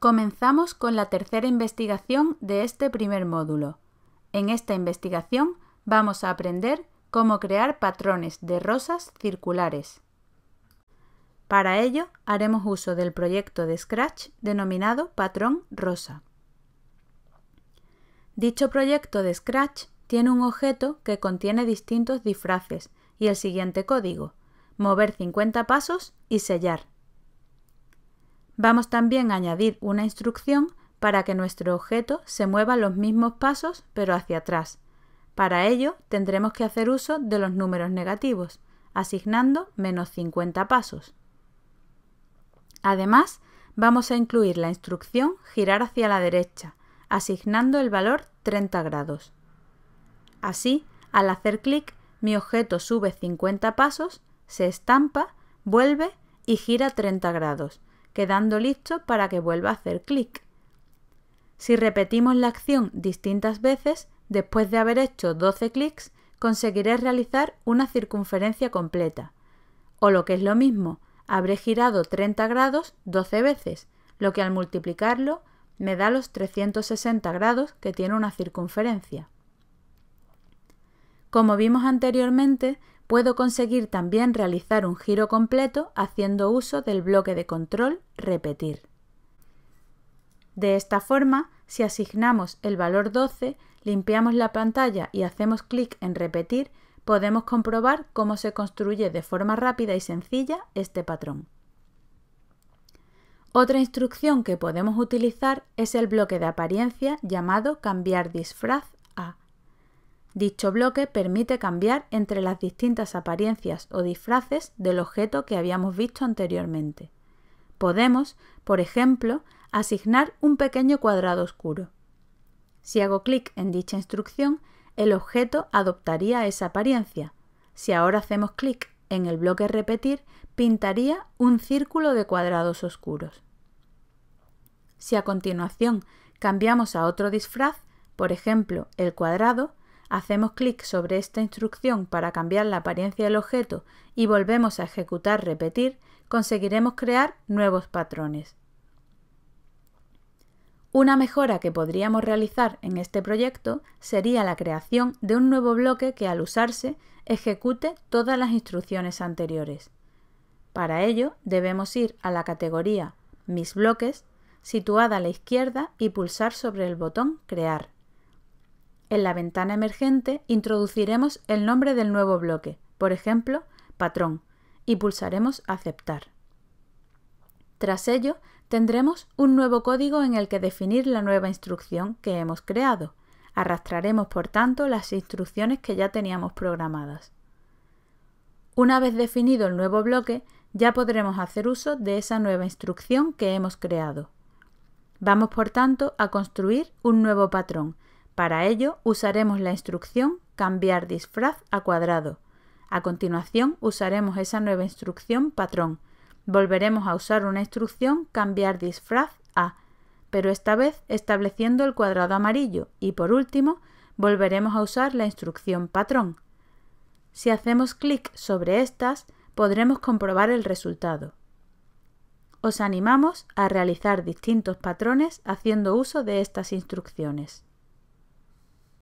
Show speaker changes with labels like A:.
A: Comenzamos con la tercera investigación de este primer módulo. En esta investigación vamos a aprender cómo crear patrones de rosas circulares. Para ello haremos uso del proyecto de Scratch denominado Patrón Rosa. Dicho proyecto de Scratch tiene un objeto que contiene distintos disfraces y el siguiente código, mover 50 pasos y sellar. Vamos también a añadir una instrucción para que nuestro objeto se mueva los mismos pasos pero hacia atrás. Para ello tendremos que hacer uso de los números negativos, asignando menos 50 pasos. Además, vamos a incluir la instrucción girar hacia la derecha, asignando el valor 30 grados. Así, al hacer clic, mi objeto sube 50 pasos, se estampa, vuelve y gira 30 grados, quedando listo para que vuelva a hacer clic. Si repetimos la acción distintas veces, después de haber hecho 12 clics, conseguiré realizar una circunferencia completa. O lo que es lo mismo, habré girado 30 grados 12 veces, lo que al multiplicarlo me da los 360 grados que tiene una circunferencia. Como vimos anteriormente, Puedo conseguir también realizar un giro completo haciendo uso del bloque de control repetir. De esta forma, si asignamos el valor 12, limpiamos la pantalla y hacemos clic en repetir, podemos comprobar cómo se construye de forma rápida y sencilla este patrón. Otra instrucción que podemos utilizar es el bloque de apariencia llamado cambiar disfraz Dicho bloque permite cambiar entre las distintas apariencias o disfraces del objeto que habíamos visto anteriormente. Podemos, por ejemplo, asignar un pequeño cuadrado oscuro. Si hago clic en dicha instrucción, el objeto adoptaría esa apariencia. Si ahora hacemos clic en el bloque repetir, pintaría un círculo de cuadrados oscuros. Si a continuación cambiamos a otro disfraz, por ejemplo el cuadrado, hacemos clic sobre esta instrucción para cambiar la apariencia del objeto y volvemos a ejecutar repetir, conseguiremos crear nuevos patrones. Una mejora que podríamos realizar en este proyecto sería la creación de un nuevo bloque que al usarse ejecute todas las instrucciones anteriores. Para ello debemos ir a la categoría Mis bloques, situada a la izquierda y pulsar sobre el botón Crear. En la ventana emergente introduciremos el nombre del nuevo bloque, por ejemplo, patrón, y pulsaremos aceptar. Tras ello, tendremos un nuevo código en el que definir la nueva instrucción que hemos creado. Arrastraremos, por tanto, las instrucciones que ya teníamos programadas. Una vez definido el nuevo bloque, ya podremos hacer uso de esa nueva instrucción que hemos creado. Vamos, por tanto, a construir un nuevo patrón, para ello usaremos la instrucción cambiar disfraz a cuadrado. A continuación usaremos esa nueva instrucción patrón. Volveremos a usar una instrucción cambiar disfraz a, pero esta vez estableciendo el cuadrado amarillo y por último volveremos a usar la instrucción patrón. Si hacemos clic sobre estas podremos comprobar el resultado. Os animamos a realizar distintos patrones haciendo uso de estas instrucciones.